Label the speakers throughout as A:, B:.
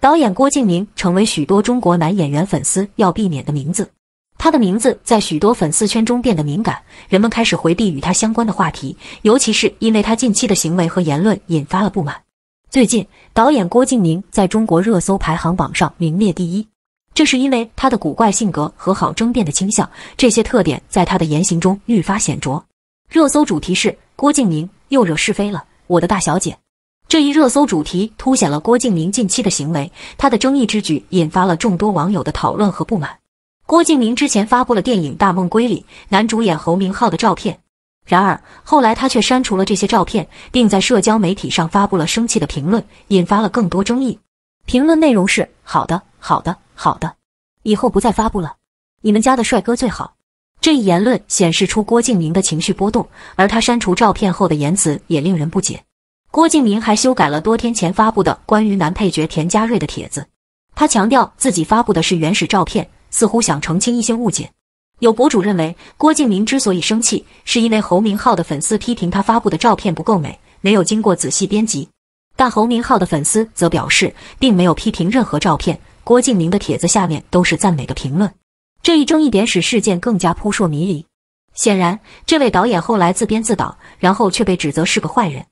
A: 导演郭敬明成为许多中国男演员粉丝要避免的名字，他的名字在许多粉丝圈中变得敏感，人们开始回避与他相关的话题，尤其是因为他近期的行为和言论引发了不满。最近，导演郭敬明在中国热搜排行榜上名列第一，这是因为他的古怪性格和好争辩的倾向，这些特点在他的言行中愈发显着。热搜主题是郭敬明又惹是非了，我的大小姐。这一热搜主题凸显了郭敬明近期的行为，他的争议之举引发了众多网友的讨论和不满。郭敬明之前发布了电影《大梦归里男主演侯明昊的照片，然而后来他却删除了这些照片，并在社交媒体上发布了生气的评论，引发了更多争议。评论内容是：“好的，好的，好的，以后不再发布了。你们家的帅哥最好。”这一言论显示出郭敬明的情绪波动，而他删除照片后的言辞也令人不解。郭敬明还修改了多天前发布的关于男配角田嘉瑞的帖子，他强调自己发布的是原始照片，似乎想澄清一些误解。有博主认为，郭敬明之所以生气，是因为侯明昊的粉丝批评他发布的照片不够美，没有经过仔细编辑。但侯明昊的粉丝则表示，并没有批评任何照片，郭敬明的帖子下面都是赞美的评论。这一争议点使事件更加扑朔迷离。显然，这位导演后来自编自导，然后却被指责是个坏人。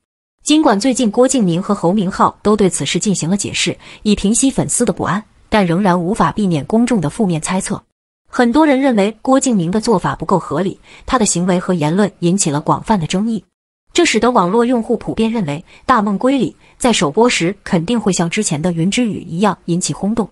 A: 尽管最近郭敬明和侯明昊都对此事进行了解释，以平息粉丝的不安，但仍然无法避免公众的负面猜测。很多人认为郭敬明的做法不够合理，他的行为和言论引起了广泛的争议。这使得网络用户普遍认为《大梦归离》在首播时肯定会像之前的《云之羽》一样引起轰动。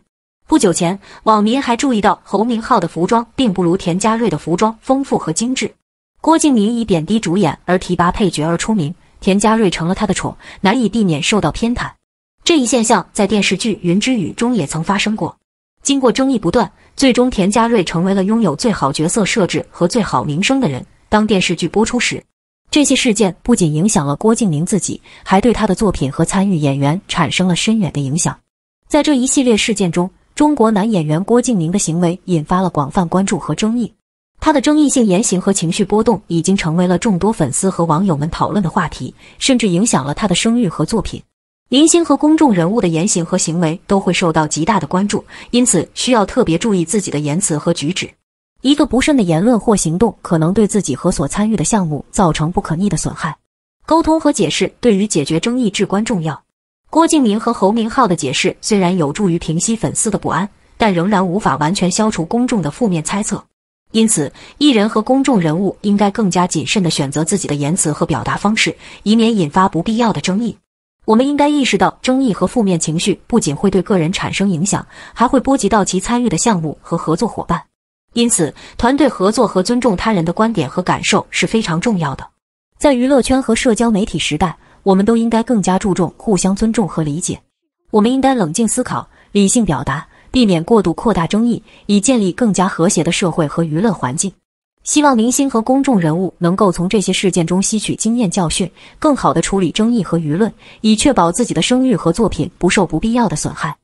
A: 不久前，网民还注意到侯明昊的服装并不如田嘉瑞的服装丰富和精致。郭敬明以贬低主演而提拔配角而出名。田嘉瑞成了他的宠，难以避免受到偏袒。这一现象在电视剧《云之羽》中也曾发生过。经过争议不断，最终田嘉瑞成为了拥有最好角色设置和最好名声的人。当电视剧播出时，这些事件不仅影响了郭敬明自己，还对他的作品和参与演员产生了深远的影响。在这一系列事件中，中国男演员郭敬明的行为引发了广泛关注和争议。他的争议性言行和情绪波动已经成为了众多粉丝和网友们讨论的话题，甚至影响了他的声誉和作品。明星和公众人物的言行和行为都会受到极大的关注，因此需要特别注意自己的言辞和举止。一个不慎的言论或行动，可能对自己和所参与的项目造成不可逆的损害。沟通和解释对于解决争议至关重要。郭敬明和侯明昊的解释虽然有助于平息粉丝的不安，但仍然无法完全消除公众的负面猜测。因此，艺人和公众人物应该更加谨慎地选择自己的言辞和表达方式，以免引发不必要的争议。我们应该意识到，争议和负面情绪不仅会对个人产生影响，还会波及到其参与的项目和合作伙伴。因此，团队合作和尊重他人的观点和感受是非常重要的。在娱乐圈和社交媒体时代，我们都应该更加注重互相尊重和理解。我们应该冷静思考，理性表达。避免过度扩大争议，以建立更加和谐的社会和娱乐环境。希望明星和公众人物能够从这些事件中吸取经验教训，更好地处理争议和舆论，以确保自己的声誉和作品不受不必要的损害。